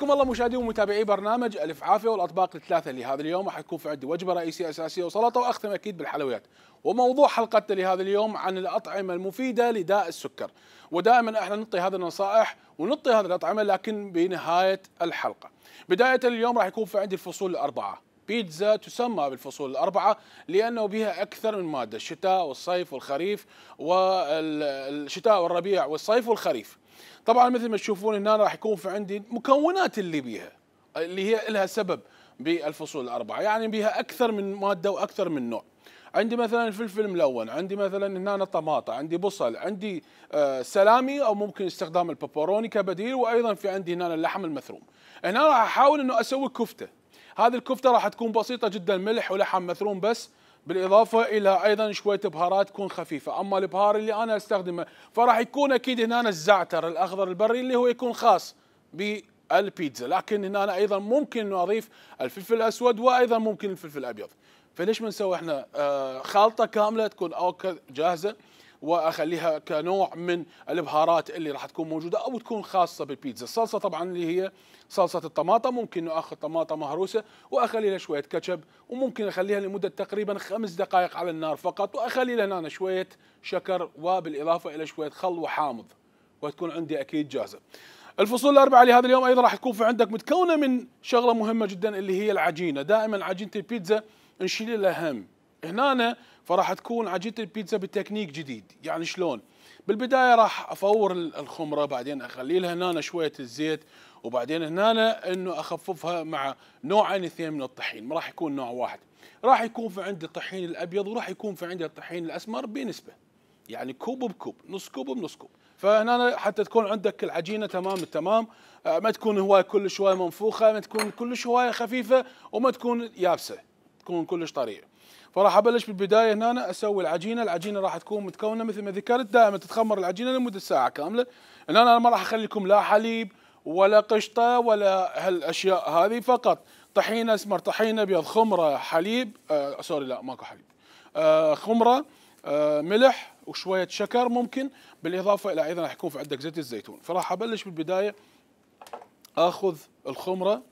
حياكم الله مشاهدي ومتابعي برنامج الف عافيه والاطباق الثلاثه لهذا اليوم راح يكون في عندي وجبه رئيسيه اساسيه وسلطه واختم اكيد بالحلويات وموضوع حلقتنا لهذا اليوم عن الاطعمه المفيده لداء السكر ودائما احنا نعطي هذه النصائح ونعطي هذه الاطعمه لكن بنهايه الحلقه بدايه اليوم راح يكون في عندي الفصول الاربعه بيتزا تسمى بالفصول الأربعة لأنه بها أكثر من مادة الشتاء والصيف والخريف والشتاء والربيع والصيف والخريف طبعا مثل ما تشوفون هنا راح يكون في عندي مكونات اللي بيها اللي هي لها سبب بالفصول الاربعه يعني بها اكثر من ماده واكثر من نوع عندي مثلا الفلفل ملون عندي مثلا هنا طماطة عندي بصل عندي آه، سلامي او ممكن استخدام البابروني كبديل وايضا في عندي هنا اللحم المثروم هنا راح احاول انه اسوي كفته هذه الكفته راح تكون بسيطه جدا ملح ولحم مثروم بس بالاضافه الى ايضا شويه بهارات تكون خفيفه اما البهار اللي انا استخدمه فراح يكون اكيد هنا الزعتر الاخضر البري اللي هو يكون خاص بالبيتزا لكن هنا ايضا ممكن انه اضيف الفلفل الاسود وايضا ممكن الفلفل الابيض فليش ما نسوي احنا آه، خلطه كامله تكون جاهزه واخليها كنوع من البهارات اللي راح تكون موجوده او تكون خاصه بالبيتزا الصلصه طبعا اللي هي صلصه الطماطم ممكن اخذ طماطم مهروسه واخلي لها شويه كاتشب وممكن اخليها لمده تقريبا خمس دقائق على النار فقط واخلي لها هنا شويه شكر وبالاضافه الى شويه خل وحامض وتكون عندي اكيد جاهزه الفصول الأربعة لهذا اليوم أيضا راح تكون في عندك متكونة من شغلة مهمة جدا اللي هي العجينة دائما عجينة البيتزا نشيل لها هم هنا فراح تكون عجينه البيتزا بتكنيك جديد يعني شلون بالبدايه راح افور الخمره بعدين اخلي لها هنا شويه الزيت وبعدين هنا انه اخففها مع نوعين اثنين من الطحين ما راح يكون نوع واحد راح يكون في عندي الطحين الابيض وراح يكون في عندي الطحين الاسمر بنسبه يعني كوب بكوب نص كوب بنص كوب فهنا حتى تكون عندك العجينه تمام التمام آه، ما تكون هوايه كلش هوايه منفوخه ما تكون كلش هوايه خفيفه وما تكون يابسه تكون كلش طريقه فراح ابلش بالبدايه هنا اسوي العجينه العجينه راح تكون متكونه مثل ما ذكرت دائما تتخمر العجينه لمده ساعه كامله هنا انا ما راح اخلي لكم لا حليب ولا قشطه ولا هالاشياء هذه فقط طحينه اسمر طحينه ابيض خمره حليب آه سوري لا ماكو حليب آه خمره آه ملح وشويه شكر ممكن بالاضافه الى ايضا راح يكون في عندك زيت الزيتون فراح ابلش بالبدايه اخذ الخمره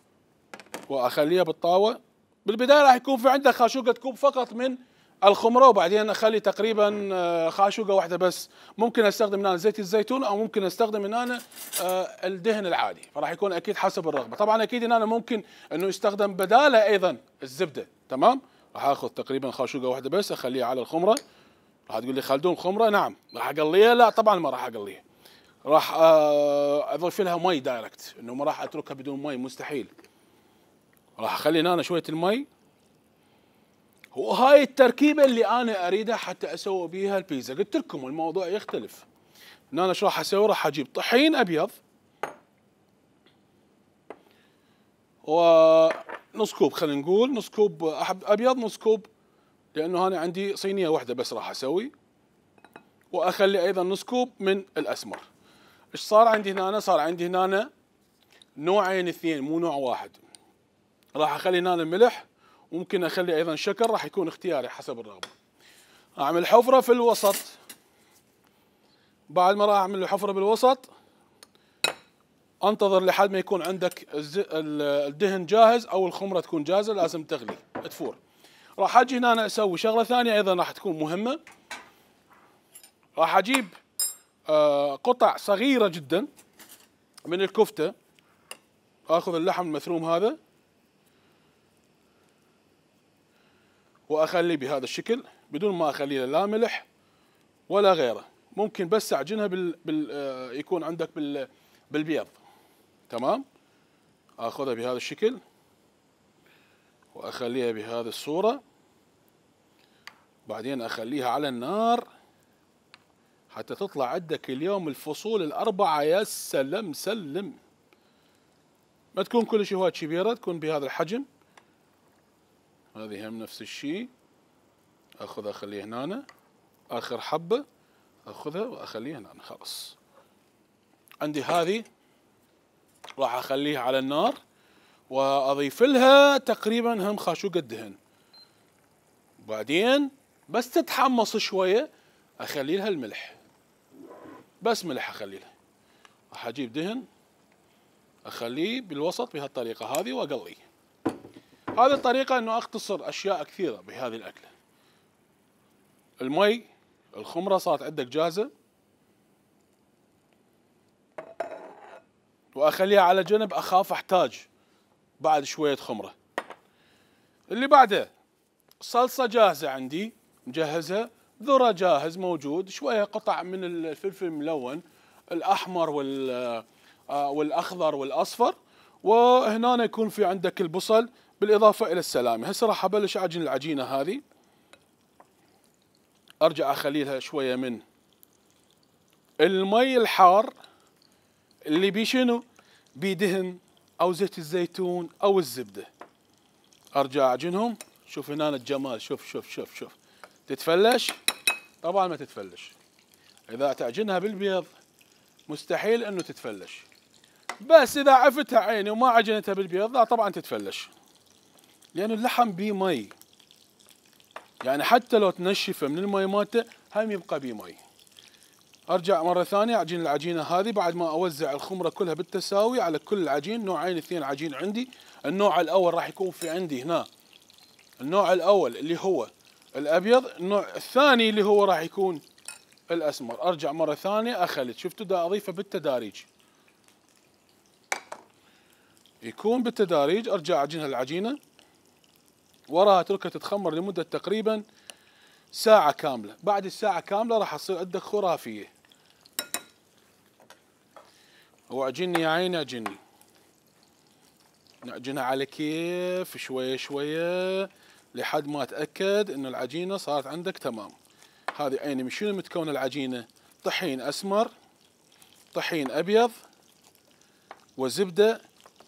واخليها بالطاوه بالبدايه راح يكون في عندك خاشوقه كوب فقط من الخمره وبعدين اخلي تقريبا آه، خاشوقه واحده بس ممكن استخدم هنا زيت الزيتون او ممكن استخدم هنا آه، الدهن العادي فراح يكون اكيد حسب الرغبه طبعا اكيد هنا ممكن انه يستخدم بداله ايضا الزبده تمام راح اخذ تقريبا خاشوقه واحده بس اخليها على الخمره راح تقول لي خلدون خمره نعم راح اقليها لا طبعا ما راح اقليها راح آه، اضيف لها مي دايركت انه ما راح اتركها بدون مي مستحيل راح اخلي هنا شويه المي وهاي التركيبه اللي انا اريدها حتى اسوي بيها البيتزا قلت لكم الموضوع يختلف هنا ايش راح اسوي راح اجيب طحين ابيض ونص كوب خلينا نقول نص كوب ابيض نص كوب لانه انا عندي صينيه واحده بس راح اسوي واخلي ايضا نص كوب من الاسمر ايش صار عندي هنا صار عندي هنا نوعين اثنين مو نوع واحد راح اخلي هنا الملح وممكن اخلي ايضا شكر راح يكون اختياري حسب الرغبه اعمل حفره في الوسط بعد ما راح اعمل الحفره بالوسط انتظر لحد ما يكون عندك الدهن جاهز او الخمره تكون جاهزه لازم تغلي تفور راح اجي هنا أنا اسوي شغله ثانيه ايضا راح تكون مهمه راح اجيب آه، قطع صغيره جدا من الكفته اخذ اللحم المثروم هذا واخليه بهذا الشكل بدون ما اخليه لا ملح ولا غيره ممكن بس اعجنها بال, بال... آه، يكون عندك بال... بالبيض تمام اخذها بهذا الشكل واخليها بهذه الصوره بعدين اخليها على النار حتى تطلع عندك اليوم الفصول الاربعه يا سلم سلم ما تكون كل شيء هواي كبيره تكون بهذا الحجم هذه هم نفس الشيء اخذها اخليها هنا اخر حبه اخذها واخليها هنا خلاص عندي هذه راح اخليها على النار واضيف لها تقريبا هم خاشوقة دهن بعدين بس تتحمص شويه اخلي لها الملح بس ملح اخلي لها راح اجيب دهن اخليه بالوسط بهالطريقه هذه واقليه هذه الطريقة أنه أختصر أشياء كثيرة بهذه الأكلة المي الخمرة صارت عندك جاهزة وأخليها على جنب أخاف أحتاج بعد شوية خمرة اللي بعده صلصة جاهزة عندي مجهزها ذرة جاهز موجود شوية قطع من الفلفل الملون الأحمر وال آه، والأخضر والأصفر وهنا يكون في عندك البصل بالاضافه الى السلامه هسه راح ابلش اعجن العجينه هذه ارجع اخليلها شويه من المي الحار اللي بيه شنو بيدهن او زيت الزيتون او الزبده ارجع اعجنهم شوف هنا الجمال شوف شوف شوف شوف تتفلش طبعا ما تتفلش اذا تعجنها بالبيض مستحيل انه تتفلش بس اذا عفتها عيني وما عجنتها بالبيض لا طبعا تتفلش لأنه اللحم بيه مي يعني حتى لو تنشفه من المي مالته هم يبقى بيه مي ارجع مره ثانيه اعجن العجينه هذه بعد ما اوزع الخمره كلها بالتساوي على كل العجين نوعين اثنين عجين عندي النوع الاول راح يكون في عندي هنا النوع الاول اللي هو الابيض النوع الثاني اللي هو راح يكون الاسمر ارجع مره ثانيه اخلط شفتوا دا اضيفه بالتداريج يكون بالتداريج ارجع اعجنها العجينه وراها تركها تتخمر لمده تقريبا ساعه كامله بعد الساعه كامله راح تصير عندك خرافيه عجني يا عيني عجني نعجنها على كيف شويه شويه لحد ما اتاكد ان العجينه صارت عندك تمام هذه عيني من شنو متكونه العجينه طحين اسمر طحين ابيض وزبده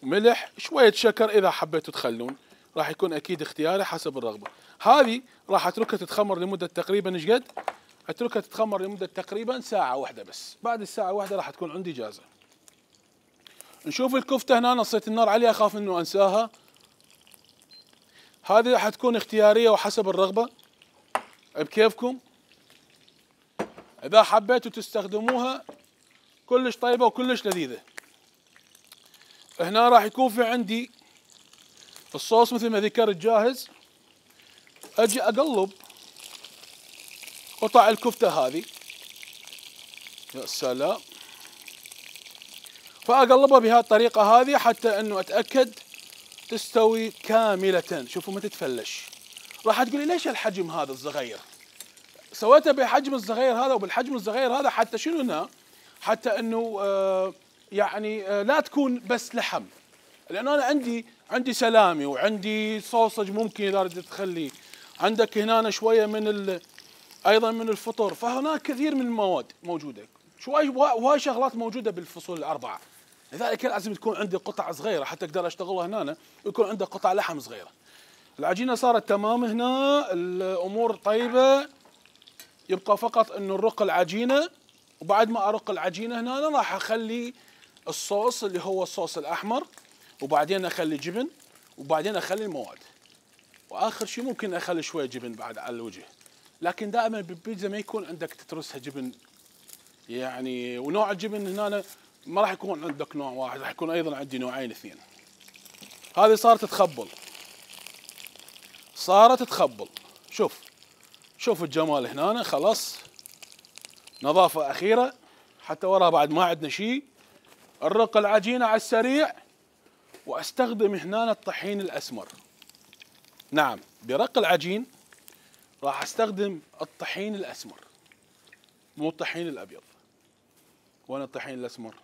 ملح شويه شكر اذا حبيتوا تخلون راح يكون اكيد اختياري حسب الرغبه هذه راح اتركها تتخمر لمده تقريبا ايش قد اتركها تتخمر لمده تقريبا ساعه واحده بس بعد الساعه واحده راح تكون عندي جاهزه نشوف الكفته هنا نصيت النار عليها اخاف انه انساها هذه راح تكون اختياريه وحسب الرغبه بكيفكم اذا حبيتوا تستخدموها كلش طيبه وكلش لذيذه هنا راح يكون في عندي الصوص مثل ما ذكرت جاهز اجي اقلب قطع الكفته هذه يا سلام فاقلبها بهذه الطريقه هذه حتى انه اتاكد تستوي كامله شوفوا ما تتفلش راح تقولي ليش الحجم هذا الصغير سويته بحجم الصغير هذا وبالحجم الصغير هذا حتى شنو هنا حتى انه آه، يعني آه، لا تكون بس لحم لانه انا عندي عندي سلامي وعندي صوصج ممكن اذا ردت تخليه عندك هنا شويه من ال... ايضا من الفطور فهناك كثير من المواد موجوده شوي وهاي شغلات موجوده بالفصول الاربعه لذلك لازم تكون عندي قطع صغيره حتى اقدر اشتغلها هنا ويكون عندي قطع لحم صغيره العجينه صارت تمام هنا الامور طيبه يبقى فقط انه نرق العجينه وبعد ما ارق العجينه هنا راح اخلي الصوص اللي هو الصوص الاحمر وبعدين اخلي جبن وبعدين اخلي المواد واخر شيء ممكن اخلي شويه جبن بعد على الوجه لكن دائما بالبيتزا ما يكون عندك تترسها جبن يعني ونوع الجبن هنا ما راح يكون عندك نوع واحد راح يكون ايضا عندي نوعين اثنين هذه صارت تخبل صارت تخبل شوف شوف الجمال هنا خلاص نظافة أخيرة حتى وراها بعد ما عندنا شيء نرق العجينة على السريع واستخدم هنا الطحين الاسمر نعم برق العجين راح استخدم الطحين الاسمر مو الطحين الابيض وين الطحين الاسمر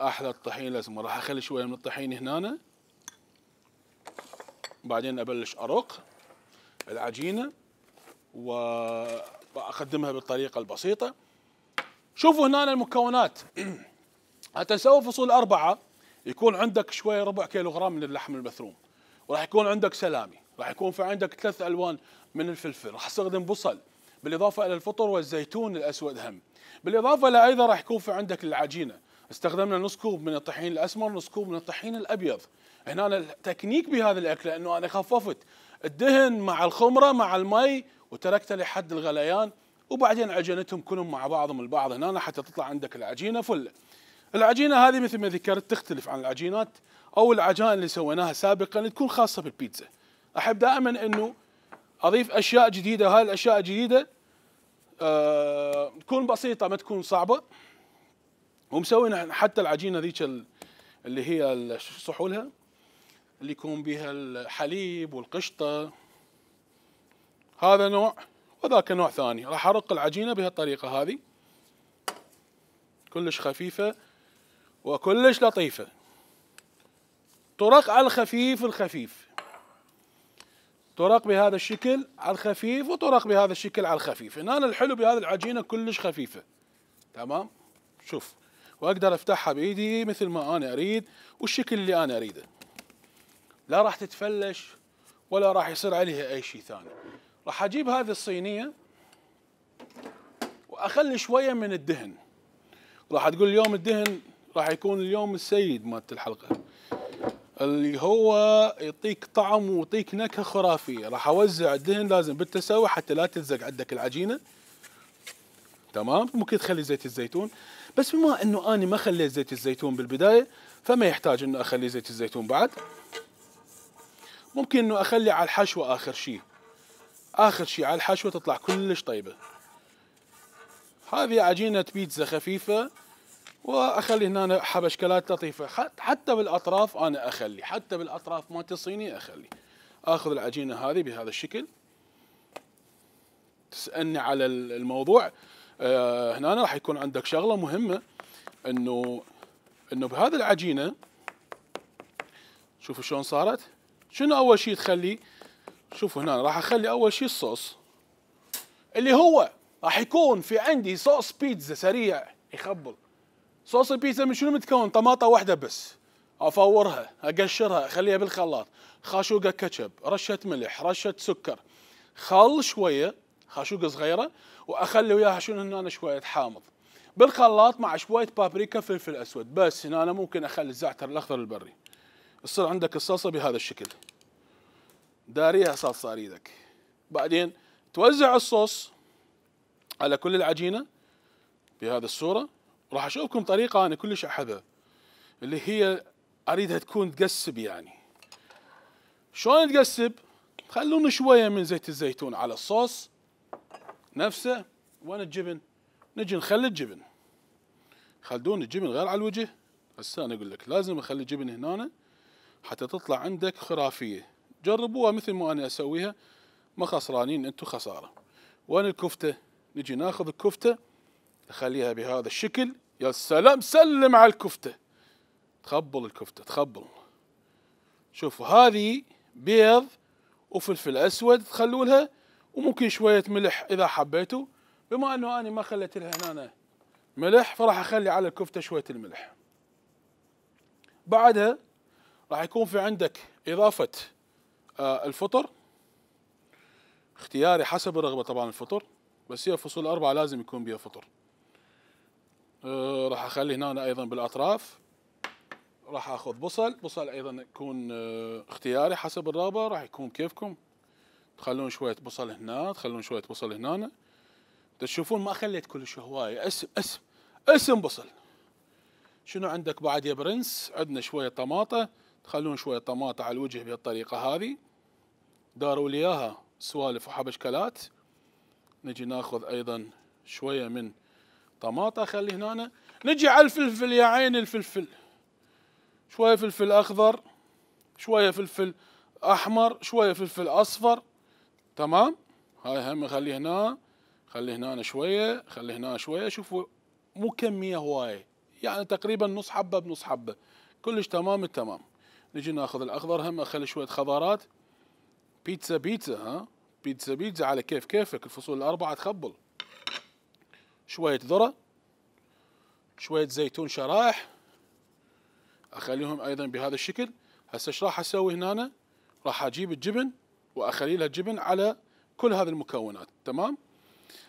احلى الطحين الاسمر راح اخلي شويه من الطحين هنا بعدين ابلش ارق العجينه واقدمها بالطريقه البسيطه شوفوا هنا المكونات تنسوا فصول أربعة يكون عندك شويه ربع كيلوغرام من اللحم المثروم وراح يكون عندك سلامي راح يكون في عندك ثلاث الوان من الفلفل راح استخدم بصل بالاضافه الى الفطر والزيتون الاسود هم بالاضافه الى ايضا راح يكون في عندك العجينه استخدمنا نص كوب من الطحين الاسمر نص كوب من الطحين الابيض هنا أنا التكنيك بهذا الاكل انه انا خففت الدهن مع الخمره مع المي وتركته لحد الغليان وبعدين عجنتهم كلهم مع بعضهم البعض هنا حتى تطلع عندك العجينه فله العجينه هذه مثل ما ذكرت تختلف عن العجينات او العجائن اللي سويناها سابقا تكون خاصه بالبيتزا احب دائما انه اضيف اشياء جديده هاي الاشياء الجديده أه تكون بسيطه ما تكون صعبه ومسوين حتى العجينه ذيك اللي هي صحولها اللي يكون بها الحليب والقشطه هذا نوع وذاك نوع ثاني راح ارق العجينه بهالطريقه هذه كلش خفيفه وكلش لطيفة طرق على الخفيف الخفيف طرق بهذا الشكل على الخفيف وطرق بهذا الشكل على الخفيف هنا الحلو بهذه العجينة كلش خفيفة تمام شوف واقدر افتحها بايدي مثل ما انا اريد والشكل اللي انا اريده لا راح تتفلش ولا راح يصير عليها اي شيء ثاني راح اجيب هذه الصينيه واخلي شويه من الدهن راح تقول اليوم الدهن راح يكون اليوم السيد مالت الحلقه اللي هو يعطيك طعم ويعطيك نكهه خرافيه راح اوزع الدهن لازم بالتساوي حتى لا تلزق عندك العجينه تمام ممكن تخلي زيت الزيتون بس بما انه اني ما خليت زيت الزيتون بالبدايه فما يحتاج انه اخلي زيت الزيتون بعد ممكن انه اخلي على الحشوه اخر شيء اخر شيء على الحشوه تطلع كلش طيبه هذه عجينه بيتزا خفيفه واخلي هنا حبشكلات لطيفه حتى بالاطراف انا اخلي حتى بالاطراف ما تصيني اخلي اخذ العجينه هذه بهذا الشكل تسالني على الموضوع آه هنا راح يكون عندك شغله مهمه انه انه بهذه العجينه شوفوا شلون صارت شنو اول شيء تخلي شوفوا هنا راح اخلي اول شيء الصوص اللي هو راح يكون في عندي صوص بيتزا سريع يخبل صوص البيتزا من شنو متكون؟ طماطه واحده بس افورها اقشرها اخليها بالخلاط خاشوقه كاتشب رشه ملح رشه سكر خل شويه خاشوقه صغيره واخلي وياها شنو هنا شويه حامض بالخلاط مع شويه بابريكا فلفل اسود بس هنا أنا ممكن اخلي الزعتر الاخضر البري تصير عندك الصلصه بهذا الشكل داريها صلصه اريدك. بعدين توزع الصوص على كل العجينه بهذه الصوره راح اشوفكم طريقه انا كلش احبها اللي هي اريدها تكون تقسب يعني شلون تقسب خلونا شويه من زيت الزيتون على الصوص نفسه وين الجبن نجي نخلي الجبن خلدون الجبن غير على الوجه هسه انا اقول لك لازم اخلي الجبن هنا حتى تطلع عندك خرافيه جربوها مثل ما انا اسويها ما خسرانين انتم خساره وين الكفته نجي ناخذ الكفته تخليها بهذا الشكل يا سلام سلم على الكفته تخبل الكفته تخبل شوفوا هذه بيض وفلفل اسود تخلولها وممكن شويه ملح اذا حبيتوا بما انه انا ما خليت لها هنا ملح فراح اخلي على الكفته شويه الملح بعدها راح يكون في عندك اضافه آه، الفطر اختياري حسب الرغبه طبعا الفطر بس هي فصول اربعه لازم يكون بها فطر آه، راح اخلي هنا ايضا بالاطراف راح اخذ بصل بصل ايضا يكون آه، اختياري حسب الرغبه راح يكون كيفكم تخلون شويه بصل هنا تخلون شويه بصل هنا تشوفون ما خليت كلش هوايه اسم اسم اسم بصل شنو عندك بعد يا برنس عندنا شويه طماطه تخلون شويه طماطه على الوجه بهالطريقه هذه داروا لي اياها سوالف وحبشكلات نجي ناخذ ايضا شويه من طماطة خلي هنا نجي على الفلفل يا عين الفلفل شوية فلفل أخضر شوية فلفل أحمر شوية فلفل أصفر تمام هاي هم خلي هنا خلي هنا شوية خلي هنا شوية شوفوا مو كمية هواية يعني تقريبا نص حبة بنص حبة كلش تمام التمام نجي ناخذ الأخضر هم أخلي شوية خضارات بيتزا بيتزا ها بيتزا بيتزا على كيف كيفك الفصول الأربعة تخبل شوية ذرة شوية زيتون شرايح اخليهم ايضا بهذا الشكل هسه ايش راح اسوي هنا راح اجيب الجبن واخلي لها الجبن على كل هذه المكونات تمام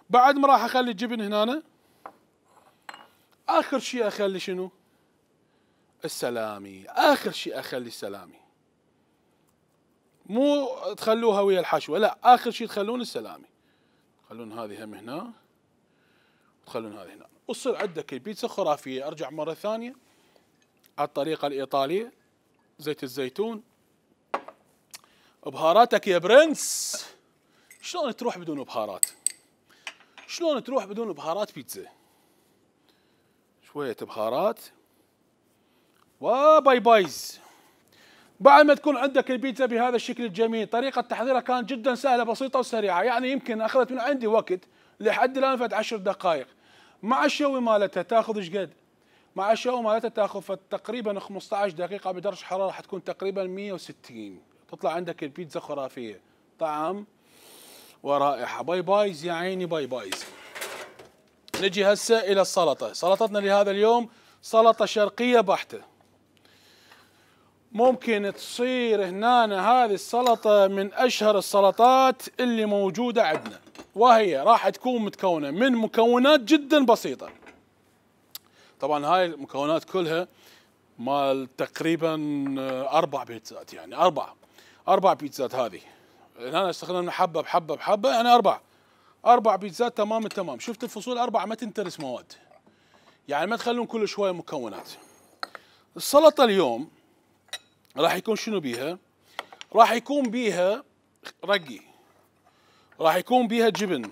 بعد ما راح اخلي الجبن هنا اخر شيء اخلي شنو السلامي اخر شيء اخلي السلامي مو تخلوها ويا الحشوه لا اخر شيء تخلون السلامي خلون هذه هم هنا تخلون هذا هنا وتصير عندك البيتزا خرافيه ارجع مره ثانيه على الطريقه الايطاليه زيت الزيتون بهاراتك يا برنس شلون تروح بدون بهارات شلون تروح بدون بهارات بيتزا شويه بهارات وباي بايز بعد ما تكون عندك البيتزا بهذا الشكل الجميل طريقة تحضيرها كانت جدا سهلة بسيطة وسريعة يعني يمكن أخذت من عندي وقت لحد الان فات 10 دقائق مع الشوي مالتها تاخذ ايش قد؟ مع الشوي مالتها تاخذ تقريبا 15 دقيقه بدرجه حراره حتكون تقريبا 160 تطلع عندك البيتزا خرافيه طعم ورائحه باي بايز يا عيني باي بايز نجي هسه الى السلطه سلطتنا لهذا اليوم سلطه شرقيه بحته ممكن تصير هنا هذه السلطه من اشهر السلطات اللي موجوده عندنا وهي راح تكون متكونه من مكونات جدا بسيطه طبعا هاي المكونات كلها مال تقريبا اربع بيتزات يعني اربع اربع بيتزات هذه هنا استخدمنا حبه بحبه بحبه يعني اربع اربع بيتزات تمام التمام شفت الفصول اربع ما تنترس مواد يعني ما تخلون كل شويه مكونات السلطه اليوم راح يكون شنو بيها راح يكون بيها رقي راح يكون بيها جبن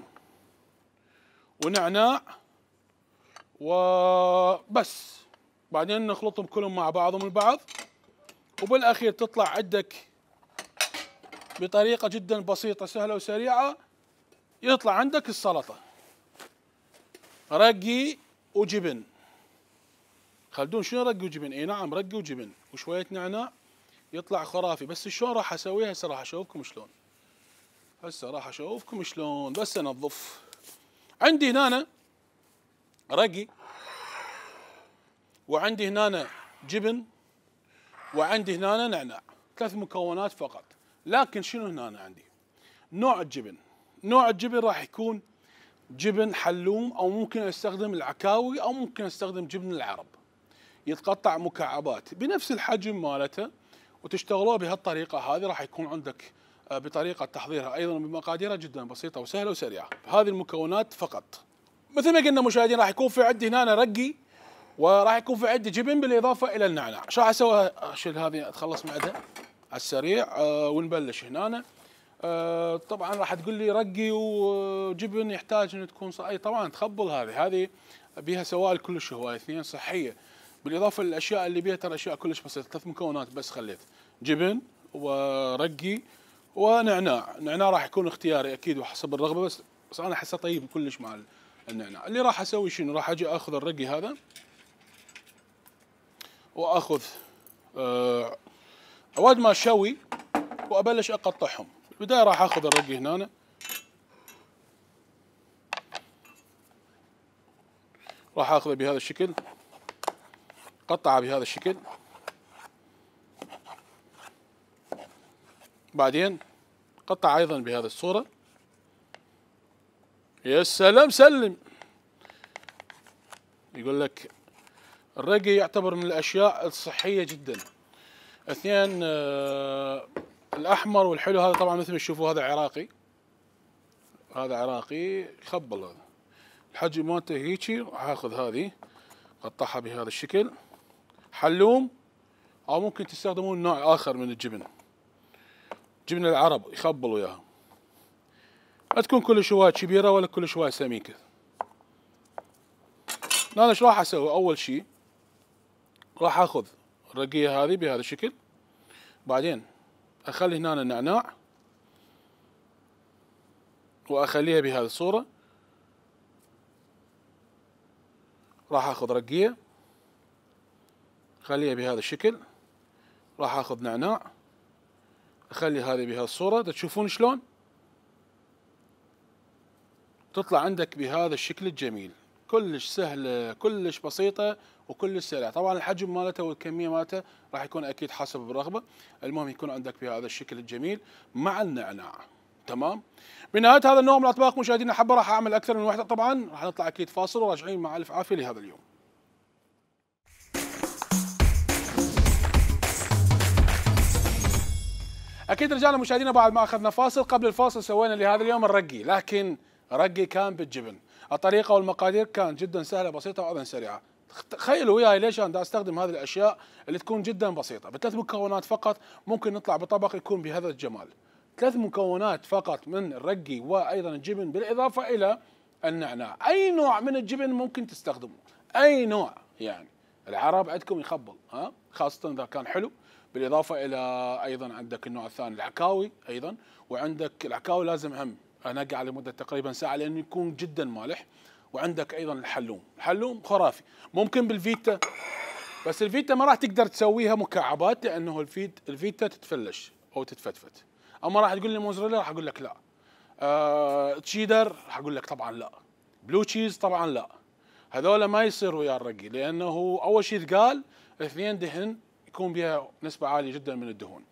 ونعناع وبس بعدين نخلطهم كلهم مع بعضهم البعض وبالاخير تطلع عندك بطريقه جدا بسيطه سهله وسريعه يطلع عندك السلطه رقي وجبن خلدون شنو رقي وجبن اي نعم رقي وجبن وشويه نعناع يطلع خرافي بس شلون راح اسويها هسه راح اشوفكم شلون هسه راح اشوفكم شلون بس انظف عندي هنا رقي وعندي هنا جبن وعندي هنا نعناع ثلاث مكونات فقط لكن شنو هنا عندي نوع الجبن نوع الجبن راح يكون جبن حلوم او ممكن استخدم العكاوي او ممكن استخدم جبن العرب يتقطع مكعبات بنفس الحجم مالته وتشتغلوه بهالطريقه هذه راح يكون عندك بطريقه تحضيرها ايضا بمقاديرها جدا بسيطه وسهله وسريعه هذه المكونات فقط مثل ما قلنا مشاهدين راح يكون في عندي هنا رقي وراح يكون في عندي جبن بالاضافه الى النعناع شو راح اسوي اشيل هذه اتخلص من عندها على السريع أه ونبلش هنا أه طبعا راح تقول لي رقي وجبن يحتاج ان تكون صحية. طبعا تخبل هذه هذه بيها سوائل كلش هوايه اثنين صحيه بالاضافه للاشياء اللي بيها ترى اشياء كلش بسيطه ثلاث مكونات بس خليت جبن ورقي ونعناع نعناع راح يكون اختياري اكيد وحسب الرغبه بس بس انا احسه طيب كلش مع النعناع اللي راح اسوي شنو راح اجي اخذ الرقي هذا واخذ أه اواد ما شوي وابلش اقطعهم البدايه راح اخذ الرقي هنا راح اخذه بهذا الشكل قطعه بهذا الشكل بعدين قطع أيضا بهذه الصورة يا سلام سلم يقول لك الرقي يعتبر من الأشياء الصحية جدا اثنين آه الأحمر والحلو هذا طبعا مثل ما تشوفوا هذا عراقي هذا عراقي خبل هذا الحجم مالته هيجي هاخذ هذه قطعها بهذا الشكل حلوم او ممكن تستخدمون نوع اخر من الجبن جبنا العرب يخبلوا اياها لا تكون كل شوية كبيره ولا كل شوية سميكه انا ايش راح اسوي اول شيء راح اخذ الرقيه هذه بهذا الشكل بعدين اخلي هنا النعناع واخليها بهذه الصوره راح اخذ رقيه خليها بهذا الشكل راح اخذ نعناع خلي هذه بهالصورة تشوفون شلون تطلع عندك بهذا الشكل الجميل كلش سهلة كلش بسيطة وكلش سريعة طبعا الحجم مالته والكمية مالته راح يكون أكيد حسب الرغبة المهم يكون عندك بهذا الشكل الجميل مع النعناع تمام بنهاية هذا النوع من الأطباق مشاهدينا حبة راح أعمل أكثر من وحدة طبعا راح نطلع أكيد فاصل وراجعين مع ألف عافية لهذا اليوم اكيد رجعنا مشاهدينا بعد ما اخذنا فاصل قبل الفاصل سوينا لهذا اليوم الرقي لكن رقي كان بالجبن الطريقه والمقادير كان جدا سهله بسيطه وايضا سريعه تخيلوا وياي ليش انا دا استخدم هذه الاشياء اللي تكون جدا بسيطه بثلاث مكونات فقط ممكن نطلع بطبق يكون بهذا الجمال ثلاث مكونات فقط من الرقي وايضا الجبن بالاضافه الى النعناع اي نوع من الجبن ممكن تستخدمه اي نوع يعني العرب عندكم يخبل ها خاصه اذا كان حلو بالاضافه الى ايضا عندك النوع الثاني العكاوي ايضا وعندك العكاوي لازم هم انقع لمده مده تقريبا ساعه لانه يكون جدا مالح وعندك ايضا الحلوم الحلوم خرافي ممكن بالفيتا بس الفيتا ما راح تقدر تسويها مكعبات لانه الفيت الفيتا تتفلش او تتفتفت اما راح تقول لي موزريلا راح اقول لك لا أه تشيدر راح اقول لك طبعا لا بلو تشيز طبعا لا هذول ما يصير ويا الرقي لانه اول شيء ثقال اثنين دهن يكون بها نسبه عاليه جدا من الدهون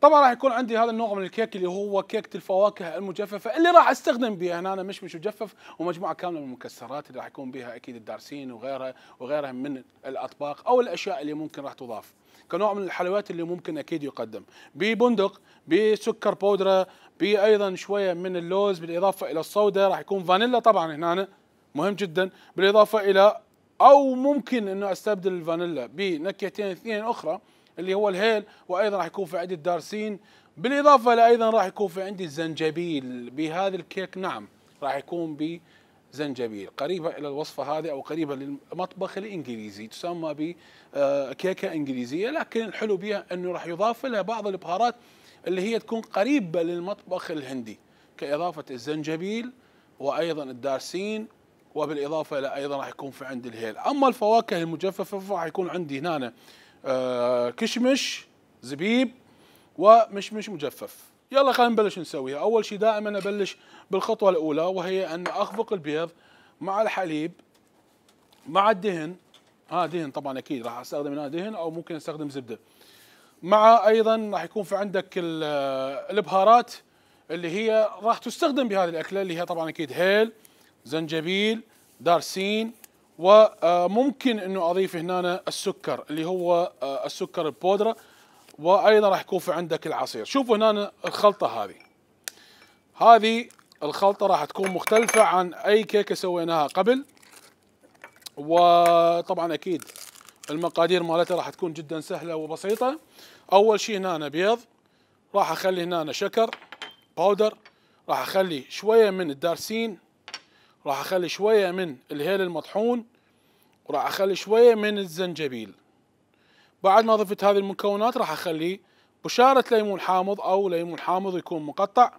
طبعا راح يكون عندي هذا النوع من الكيك اللي هو كيكه الفواكه المجففه اللي راح استخدم بها هنا مشمش مجفف ومجموعه كامله من المكسرات اللي راح يكون بها اكيد الدارسين وغيرها وغيرها من الاطباق او الاشياء اللي ممكن راح تضاف كنوع من الحلويات اللي ممكن اكيد يقدم ببندق بسكر بودره بايضا شويه من اللوز بالاضافه الى الصودا راح يكون فانيلا طبعا هنا مهم جدا بالاضافه الى او ممكن انه استبدل الفانيلا بنكهتين اثنين اخرى اللي هو الهيل وايضا راح يكون في عندي الدارسين بالاضافه لايضا راح يكون في عندي الزنجبيل بهذا الكيك نعم راح يكون بزنجبيل قريبه الى الوصفه هذه او قريبه للمطبخ الانجليزي تسمى بكيكه آه، انجليزيه لكن الحلو بها انه راح يضاف لها بعض البهارات اللي هي تكون قريبه للمطبخ الهندي كاضافه الزنجبيل وايضا الدارسين وبالاضافه الى ايضا راح يكون في عندي الهيل اما الفواكه المجففه فراح يكون عندي هنا آه كشمش زبيب ومشمش مجفف يلا خلينا نبلش نسويها اول شيء دائما ابلش بالخطوه الاولى وهي ان اخفق البيض مع الحليب مع الدهن ها آه دهن طبعا اكيد راح استخدم هنا دهن او ممكن استخدم زبده مع ايضا راح يكون في عندك البهارات اللي هي راح تستخدم بهذه الاكله اللي هي طبعا اكيد هيل زنجبيل دارسين وممكن انه اضيف هنا السكر اللي هو آه، السكر البودره وايضا راح يكون في عندك العصير شوفوا هنا الخلطه هذه هذه الخلطه راح تكون مختلفه عن اي كيكه سويناها قبل وطبعا اكيد المقادير مالتها راح تكون جدا سهله وبسيطه اول شيء هنا بيض راح اخلي هنا شكر باودر راح اخلي شويه من الدارسين راح اخلي شويه من الهيل المطحون وراح اخلي شويه من الزنجبيل بعد ما ضفت هذه المكونات راح اخلي بشارة ليمون حامض او ليمون حامض يكون مقطع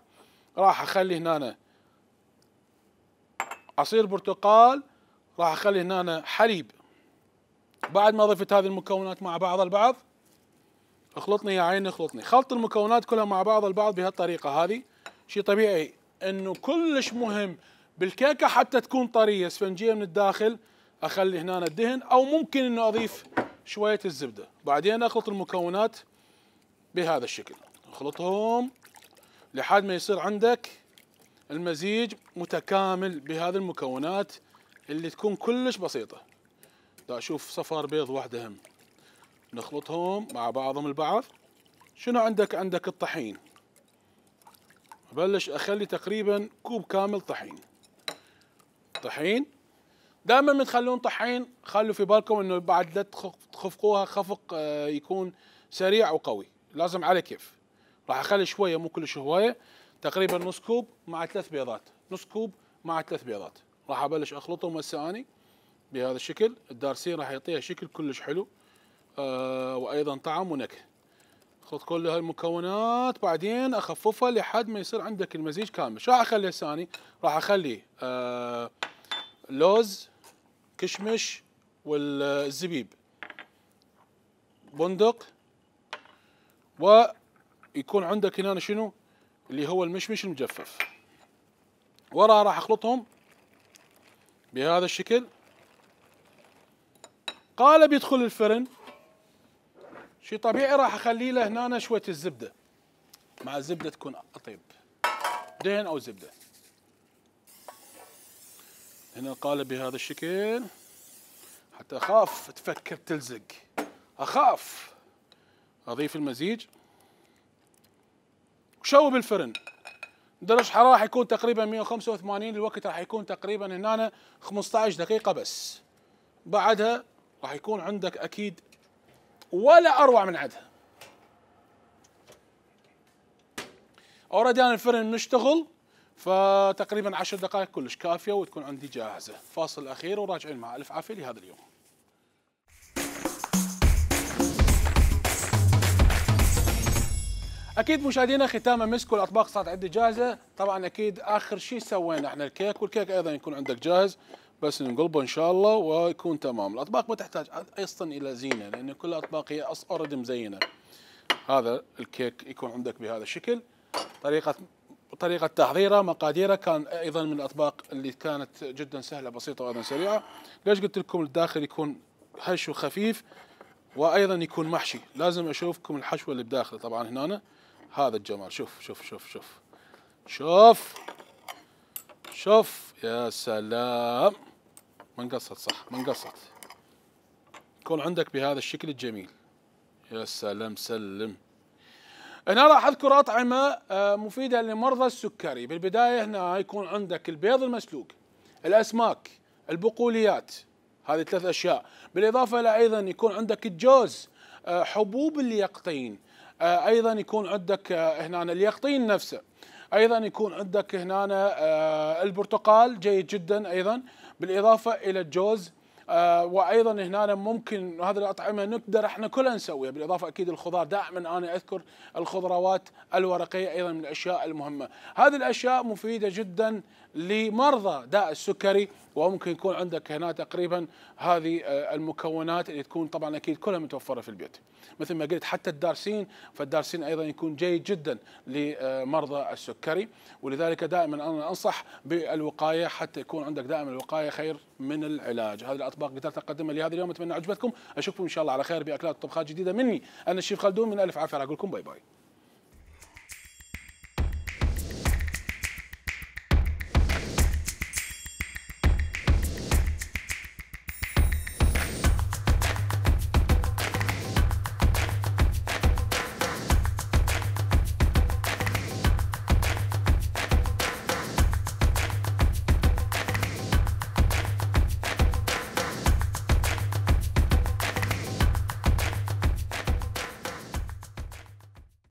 راح اخلي هنا عصير برتقال راح اخلي هنا حليب بعد ما ضفت هذه المكونات مع بعض البعض اخلطني يا عيني اخلطني خلط المكونات كلها مع بعض البعض بهالطريقه هذه شيء طبيعي انه كلش مهم بالكيكه حتى تكون طريه اسفنجيه من الداخل اخلي هنا الدهن او ممكن انه اضيف شويه الزبده بعدين اخلط المكونات بهذا الشكل اخلطهم لحد ما يصير عندك المزيج متكامل بهذه المكونات اللي تكون كلش بسيطه دا اشوف صفار بيض واحده هم نخلطهم مع بعضهم البعض شنو عندك عندك الطحين ابلش اخلي تقريبا كوب كامل طحين طحين دائما بتخلون طحين خلوا في بالكم انه بعد لا تخفقوها خفق آه، يكون سريع وقوي لازم على كيف راح اخلي شويه مو كلش هوايه تقريبا نص كوب مع ثلاث بيضات نص كوب مع ثلاث بيضات راح ابلش اخلطهم هسه اني بهذا الشكل الدارسين راح يعطيها شكل كلش حلو آه وايضا طعم ونكهه اخلط كل هاي المكونات بعدين اخففها لحد ما يصير عندك المزيج كامل شو راح اخلي هسه اني راح اخلي آه لوز كشمش والزبيب بندق ويكون عندك هنا شنو اللي هو المشمش المجفف ورا راح اخلطهم بهذا الشكل قال بيدخل الفرن شيء طبيعي راح اخلي له هنا شويه الزبده مع الزبده تكون اطيب دهن او زبده هنا القالب بهذا الشكل حتى اخاف تفكر تلزق اخاف اضيف المزيج وشوي بالفرن درجة حرارة راح يكون تقريبا 185 الوقت راح يكون تقريبا هنا 15 دقيقة بس بعدها راح يكون عندك اكيد ولا اروع من عدها اوريدي انا الفرن مشتغل فتقريبا عشر دقائق كلش كافيه وتكون عندي جاهزه فاصل اخير وراجعين مع الف عافيه لهذا اليوم اكيد مشاهدينا ختام مسك والاطباق صارت عندي جاهزه طبعا اكيد اخر شيء سوينا احنا الكيك والكيك ايضا يكون عندك جاهز بس نقلبه ان شاء الله ويكون تمام الاطباق ما تحتاج اصلا الى زينه لان كل الاطباق هي اوريدي مزينه هذا الكيك يكون عندك بهذا الشكل طريقه طريقة تحضيره مقاديره كان أيضا من الأطباق اللي كانت جدا سهلة بسيطة وأيضا سريعة ليش قلت لكم الداخل يكون هش وخفيف وأيضا يكون محشي لازم أشوفكم الحشوة اللي بداخله طبعا هنا أنا. هذا الجمال شوف شوف شوف شوف شوف شوف يا سلام ما انقصت صح ما انقصت يكون عندك بهذا الشكل الجميل يا سلام سلم هنا راح اذكر اطعمه آه، مفيده لمرضى السكري بالبدايه هنا يكون عندك البيض المسلوق الاسماك البقوليات هذه ثلاث اشياء بالاضافه الى ايضا يكون عندك الجوز آه، حبوب اليقطين آه، ايضا يكون عندك هنا اليقطين نفسه ايضا يكون عندك هنا البرتقال جيد جدا ايضا بالاضافه الى الجوز آه، وايضا هنا ممكن هذه الاطعمه نقدر احنا كلنا نسويها بالاضافه اكيد الخضار دائما انا اذكر الخضروات الورقيه ايضا من الاشياء المهمه هذه الاشياء مفيده جدا لمرضى داء السكري وممكن يكون عندك هنا تقريبا هذه آه، المكونات اللي تكون طبعا اكيد كلها متوفره في البيت مثل ما قلت حتى الدارسين فالدارسين ايضا يكون جيد جدا لمرضى السكري ولذلك دائما انا انصح بالوقايه حتى يكون عندك دائما الوقايه خير من العلاج هذه الاطباق قدرت اقدمها لهذا اليوم اتمنى عجبتكم اشوفكم ان شاء الله على خير باكلات طبخات جديده مني انا الشيف خلدون من الف عافيه اقول لكم باي باي